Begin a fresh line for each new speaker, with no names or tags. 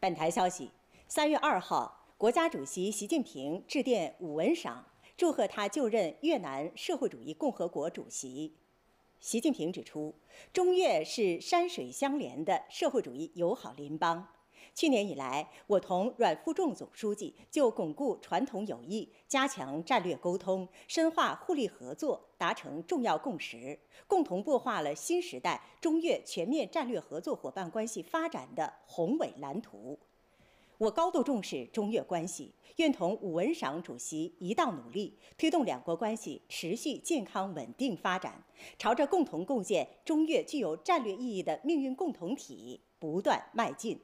本台消息，三月二号，国家主席习近平致电武文赏，祝贺他就任越南社会主义共和国主席。习近平指出，中越是山水相连的社会主义友好邻邦。去年以来，我同阮富仲总书记就巩固传统友谊、加强战略沟通、深化互利合作达成重要共识，共同擘画了新时代中越全面战略合作伙伴关系发展的宏伟蓝图。我高度重视中越关系，愿同武文赏主席一道努力，推动两国关系持续健康稳定发展，朝着共同构建中越具有战略意义的命运共同体不断迈进。